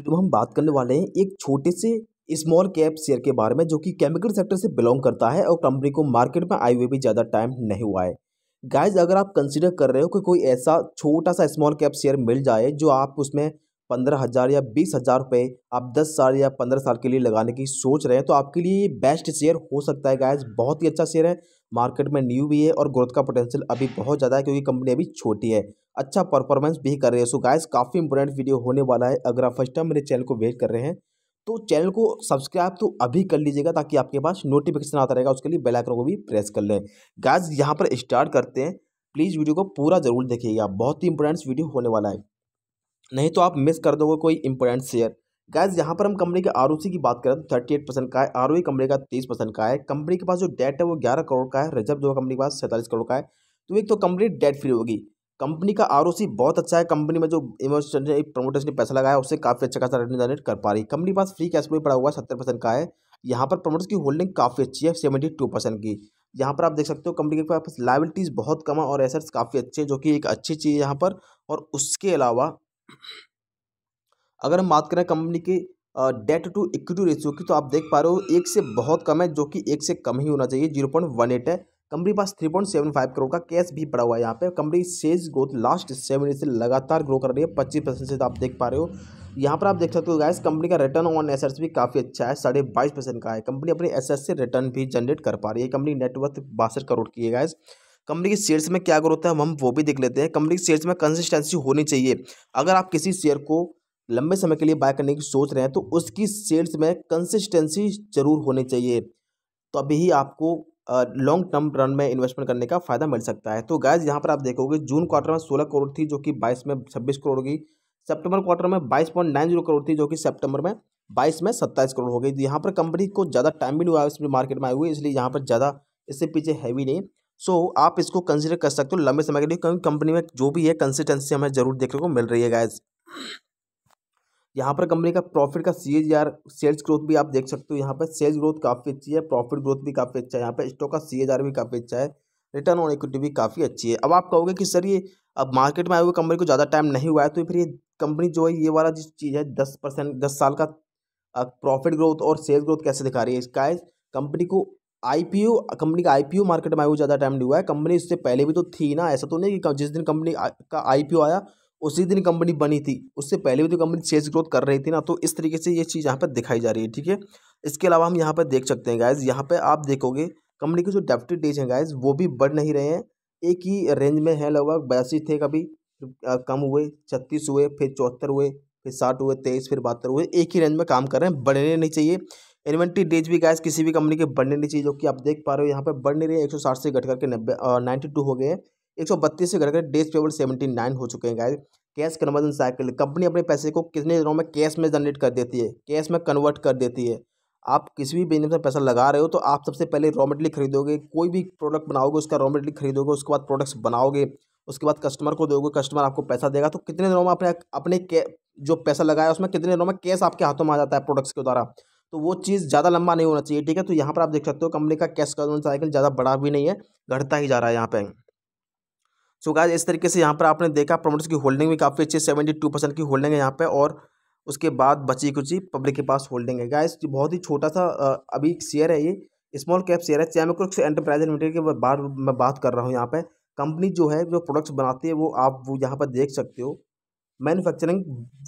video में हम बात करने वाले हैं एक छोटे से स्मॉल कैप शेयर के बारे में जो कि केमिकल सेक्टर से बिलोंग करता है और कंपनी को मार्केट में आए हुए भी ज़्यादा टाइम नहीं हुआ है गाइज अगर आप कंसिडर कर रहे हो कि कोई ऐसा छोटा सा स्मॉल कैप शेयर मिल जाए जो आप उसमें पंद्रह हज़ार या बीस हज़ार रुपये आप दस साल या पंद्रह साल के लिए लगाने की सोच रहे हैं तो आपके लिए बेस्ट शेयर हो सकता है गाइज बहुत ही अच्छा शेयर है मार्केट में न्यू भी है और ग्रोथ का पोटेंशियल अभी बहुत ज़्यादा है क्योंकि कंपनी अभी छोटी है अच्छा परफॉर्मेंस भी कर रही है सो गाइस काफ़ी इंपॉर्टेंट वीडियो होने वाला है अगर आप फर्स्ट टाइम मेरे चैनल को वेट कर रहे हैं तो चैनल को सब्सक्राइब तो अभी कर लीजिएगा ताकि आपके पास नोटिफिकेशन आता रहेगा उसके लिए बेल आइकन को भी प्रेस कर लें गाइस यहाँ पर स्टार्ट करते हैं प्लीज़ वीडियो को पूरा जरूर देखिएगा बहुत ही इंपॉर्टेंट वीडियो होने वाला है नहीं तो आप मिस कर दोगे कोई इंपॉर्टेंट शेयर गैस यहाँ पर हम कंपनी के आर की बात करें तो थर्टी एट परसेंट का है आर कंपनी e का तीस परसेंट का है कंपनी के पास जो डेट है वो ग्यारह करोड़ का है रिजर्व जो है कंपनी के पास सैंतालीस करोड़ का है तो एक तो कंपनी डेट फ्री होगी कंपनी का आर बहुत अच्छा है कंपनी में जो इन्वेस्टर प्रमोटर्स ने पैसा लगाया उससे काफ़ी अच्छा खासा रिटर्न जनरेट कर पा रही है कंपनी के पास फ्री कैश फ्लो पड़ा हुआ है सत्तर परसेंट का है यहाँ पर प्रमोटर्स की होल्डिंग काफ़ी अच्छी है सेवेंटी टू परसेंट की यहाँ पर आप देख सकते हो कंपनी के पास लाइबिलिटीज़ बहुत कम है और एसेट्स काफ़ी अच्छे हैं जो कि एक अच्छी चीज़ है यहाँ पर और उसके अलावा अगर हम बात करें कंपनी की डेट टू इक्विटी रेशियो की तो आप देख पा रहे हो एक से बहुत कम है जो कि एक से कम ही होना चाहिए जीरो पॉइंट वन एट है कंपनी पास three point seven five crore का कैश भी पड़ा हुआ है यहाँ पे कंपनी सेज ग्रोथ लास्ट सेवन से लगातार ग्रो कर रही है पच्चीस परसेंट से तो आप देख पा रहे हो यहाँ पर आप देख सकते हो गैस कंपनी का रिटर्न ऑन एसेट्स भी काफ़ी अच्छा है साढ़े बाईस परसेंट का है कंपनी अपने एसेट्स से रिटर्न भी जनरेट कर पा रही है कंपनी नेटवर्थ बासठ करोड़ की है गैस कंपनी के शेयर्स में क्या ग्रोथ है हम वो भी देख लेते हैं कंपनी के शेयर्स में कंसिस्टेंसी होनी चाहिए अगर आप किसी शेयर को लंबे समय के लिए बाय करने की सोच रहे हैं तो उसकी सेल्स में कंसिस्टेंसी जरूर होनी चाहिए तो अभी ही आपको लॉन्ग टर्म रन में इन्वेस्टमेंट करने का फ़ायदा मिल सकता है तो गैस यहाँ पर आप देखोगे जून क्वार्टर में सोलह करोड़ थी जो कि बाईस में छब्बीस करोड़ होगी सेप्टेम्बर क्वार्टर में बाईस पॉइंट नाइन जीरो करोड़ थी जो कि सेप्टेम्बर में बाईस में सत्ताईस करोड़ हो गई तो यहाँ पर कंपनी को ज़्यादा टाइम भी नहीं हुआ इसमें मार्केट में आई हुई इसलिए यहाँ पर ज़्यादा इससे पीछे हैवी नहीं सो so, आप इसको कंसिडर कर सकते हो लंबे समय के लिए क्योंकि कंपनी में जो भी है कंसिस्टेंसी हमें जरूर देखने को मिल रही है गैस यहाँ पर कंपनी का प्रॉफिट का सी एच सेल्स ग्रोथ भी आप देख सकते हो यहाँ पर सेल्स ग्रोथ काफ़ी अच्छी है प्रॉफिट ग्रोथ भी काफ़ी अच्छा है यहाँ पर स्टॉक का सी भी काफ़ी अच्छा है रिटर्न ऑन इक्विटी भी काफ़ी अच्छी है अब आप कहोगे कि सर ये अब मार्केट में आए हुए कंपनी को ज़्यादा टाइम नहीं हुआ है तो फिर ये कंपनी जो है ये वाला जिस चीज़ है दस परसेंट दस साल का प्रॉफिट ग्रोथ और सेल्स ग्रोथ कैसे दिखा रही है इसका कंपनी को आईपीओ कंपनी का आईपीओ मार्केट में आए हुए ज़्यादा टाइम नहीं हुआ है कंपनी इससे पहले भी तो थी ना ऐसा तो नहीं कि जिस दिन कंपनी का आई आया उसी दिन कंपनी बनी थी उससे पहले भी तो कंपनी सेल्स ग्रोथ कर रही थी ना तो इस तरीके से ये चीज़ यहाँ पर दिखाई जा रही है ठीक है इसके अलावा हम यहाँ पर देख सकते हैं गायज यहाँ पर आप देखोगे कंपनी के जो डेप्टी डेज हैं गायज वो भी बढ़ नहीं रहे हैं एक ही रेंज में है लगभग बयासी थे कभी कम हुए छत्तीस हुए फिर चौहत्तर हुए फिर साठ हुए तेईस फिर बहत्तर हुए एक ही रेंज में काम कर रहे हैं बढ़ने नहीं चाहिए इन्वेंट्री डेज भी गैस किसी भी कंपनी के बढ़ने नहीं चाहिए जो कि आप देख पा रहे हो यहाँ पर बढ़ नहीं रहे हैं एक सौ साठ से घट करके नब्बे नाइन्टी टू हो गए हैं एक सौ बत्तीस से घटकर डेज पेबल सेवेंटी नाइन हो चुके हैं guys cash conversion cycle company अपने पैसे को कितने दिनों में कैश में जनरेट कर देती है कैश में कन्वर्ट कर देती है आप किसी भी बिजनेस में पैसा लगा रहे हो तो आप सबसे पहले रॉ मटेरियल खरीदोगे कोई भी प्रोडक्ट बनाओगे उसका रॉ मटेरियल खरीदोगे उसके बाद प्रोडक्ट्स बनाओगे उसके बाद कस्टमर को दोगे कस्टमर आपको पैसा देगा तो कितने दिनों में अपने अपने जो पैसा लगाया उसमें कितने दिनों में कैश आपके हाथों में आ जाता है प्रोडक्ट्स के द्वारा तो वो चीज़ ज़्यादा लंबा नहीं होना चाहिए ठीक है तो यहाँ पर आप देख सकते हो कंपनी का कैश कन्वर्जन साइकिल ज़्यादा बड़ा भी नहीं है घटता ही जा रहा है यहाँ पर सो गाइज इस तरीके से यहाँ पर आपने देखा प्रमोटर्स की होल्डिंग भी काफ़ी अच्छी सेवेंटी टू परसेंट की होल्डिंग है यहाँ पे और उसके बाद बची कुची पब्लिक के पास होल्डिंग है गाइज बहुत ही छोटा सा अभी शेयर है ये स्मॉल कैप शेयर है चैमकुर्क एंटरप्राइज लिमिटेड के बार मैं बात कर रहा हूँ यहाँ पर कंपनी जो है जो प्रोडक्ट्स बनाती है वो आप वो यहाँ पर देख सकते हो manufacturing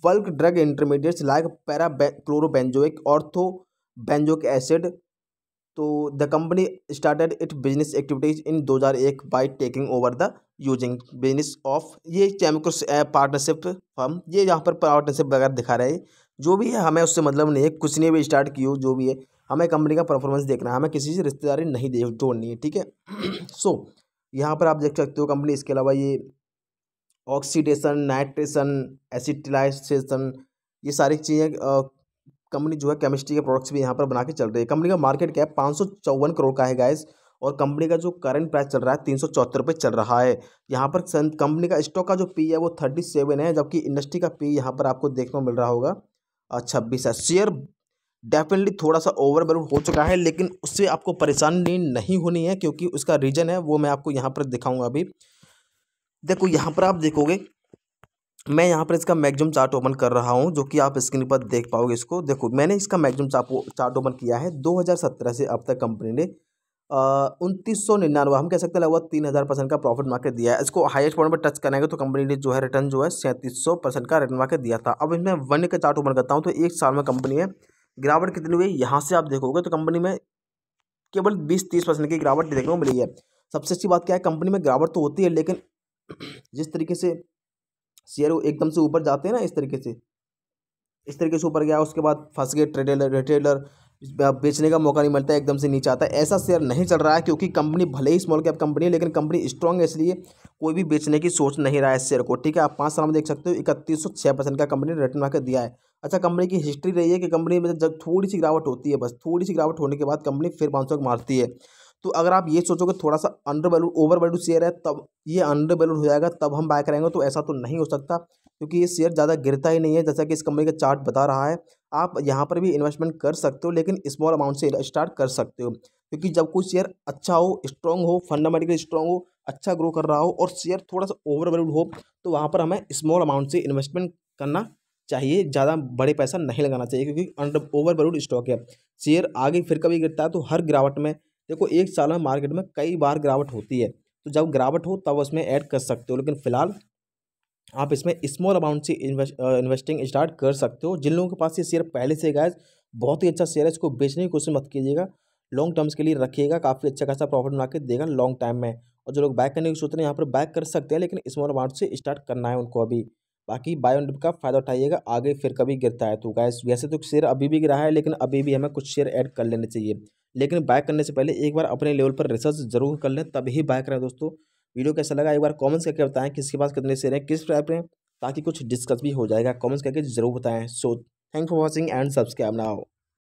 bulk drug intermediates like para chlorobenzoic ortho benzoic acid so the company started it business activities in 2001 by taking over the using business of ये केमिकल्स पार्टनरशिप फर्म ये यहाँ पर पार्टनरशिप वगैरह दिखा रहे हैं जो भी है हमें उससे मतलब नहीं है कुछ ने भी स्टार्ट की हो जो भी है हमें कंपनी का परफॉर्मेंस देखना है हमें किसी से रिश्तेदारी नहीं दे जोड़नी है ठीक है सो यहाँ पर आप देख सकते हो कंपनी इसके अलावा ये ऑक्सीडेशन नाइट्रेशन एसिटिलाइजेशन ये सारी चीज़ें कंपनी जो है केमिस्ट्री के प्रोडक्ट्स भी यहाँ पर बना के चल रही है कंपनी का मार्केट कैप पाँच सौ चौवन करोड़ का है गाइज़ और कंपनी का जो करंट प्राइस चल रहा है तीन सौ चल रहा है यहाँ पर कंपनी का स्टॉक का जो पी है वो थर्टी सेवन है जबकि इंडस्ट्री का पी यहाँ पर आपको देखने को मिल रहा होगा छब्बीस है शेयर डेफिनेटली थोड़ा सा ओवर वैल्यू हो चुका है लेकिन उससे आपको परेशानी नहीं होनी है क्योंकि उसका रीज़न है वो मैं आपको यहाँ पर दिखाऊँगा अभी देखो यहाँ पर आप देखोगे मैं यहाँ पर इसका मैक्सिमम चार्ट ओपन कर रहा हूँ जो कि आप स्क्रीन पर देख पाओगे इसको देखो मैंने इसका मैक्सिमम चार्ट ओपन किया है 2017 से अब तक कंपनी ने उनतीस सौ निन्यानवे हम कह सकते हैं लगभग तीन हज़ार परसेंट का प्रॉफिट मार्केट दिया है इसको हाईएस्ट पॉइंट पर टच करेंगे तो कंपनी ने जो है रिटर्न जो है सैंतीस सौ परसेंट का रिटर्न मार्केट दिया था अब इसमें वन का चार्ट ओपन करता हूँ तो एक साल में कंपनी है गिरावट कितनी हुई यहाँ से आप देखोगे तो कंपनी में केवल बीस तीस परसेंट की गिरावट देखने को मिली है सबसे अच्छी बात क्या है कंपनी में गिरावट तो होती है लेकिन जिस तरीके से शेयर एकदम से ऊपर जाते हैं ना इस तरीके से इस तरीके से ऊपर गया उसके बाद फंस गए ट्रेडर रिटेलर बेचने का मौका नहीं मिलता एकदम से नीचे आता है ऐसा शेयर नहीं चल रहा है क्योंकि कंपनी भले ही स्मॉल कैप कंपनी है लेकिन कंपनी स्ट्रांग है इसलिए कोई भी बेचने की सोच नहीं रहा है इस शेयर को ठीक है आप पाँच साल में देख सकते हो इकतीस सौ छः परसेंट का कंपनी ने रिटर्न मार्केट दिया है अच्छा कंपनी की हिस्ट्री रही है कि कंपनी में जब थोड़ी सी गिरावट होती है बस थोड़ी सी गिरावट होने के बाद कंपनी फिर पाँच सौ मारती है तो अगर आप ये सोचोगे थोड़ा सा under valued over valued share है तब ये अंडर वैल्यूड हो जाएगा तब हम बाय करेंगे तो ऐसा तो नहीं हो सकता क्योंकि ये शेयर ज़्यादा गिरता ही नहीं है जैसा कि इस कंपनी का चार्ट बता रहा है आप यहाँ पर भी इन्वेस्टमेंट कर सकते हो लेकिन स्मॉल अमाउंट से स्टार्ट कर सकते हो क्योंकि जब कोई शेयर अच्छा हो स्ट्रॉन्ग हो फंडामेंटली स्ट्रॉन्ग हो अच्छा ग्रो कर रहा हो और शेयर थोड़ा सा ओवर वैल्यूड हो तो वहाँ पर हमें स्मॉल अमाउंट से इन्वेस्टमेंट करना चाहिए ज़्यादा बड़े पैसा नहीं लगाना चाहिए क्योंकि अंडर ओवर वैल्यूड स्टॉक है शेयर आगे फिर कभी गिरता है तो हर गिरावट में देखो एक साल में मार्केट में कई बार गिरावट होती है तो जब गिरावट हो तब उसमें ऐड कर सकते हो लेकिन फिलहाल आप इसमें स्मॉल अमाउंट से इन्वेस्टिंग स्टार्ट कर सकते हो जिन लोगों के पास ये शेयर पहले से गैस बहुत ही अच्छा शेयर है इसको बेचने की कोशिश मत कीजिएगा लॉन्ग टर्म्स के लिए रखिएगा काफ़ी अच्छा खासा प्रॉफिट बना के देगा लॉन्ग टाइम में और जो लोग बाय करने की सोच रहे हैं यहाँ पर बैक कर सकते हैं लेकिन स्मॉल अमाउंट से स्टार्ट करना है उनको अभी बाकी बायो डिप का फ़ायदा उठाइएगा आगे फिर कभी गिरता है तो गैस वैसे तो शेयर अभी भी गिरा है लेकिन अभी भी हमें कुछ शेयर ऐड कर लेने चाहिए लेकिन बाइक करने से पहले एक बार अपने लेवल पर रिसर्च जरूर कर लें तभी बाइक करें दोस्तों वीडियो कैसा लगा एक बार कॉमेंट्स करके बताएं किसके पास कितने शेयर हैं किस ऐप में ताकि कुछ डिस्कस भी हो जाएगा कॉमेंट्स करके जरूर बताएं so thank for watching and subscribe now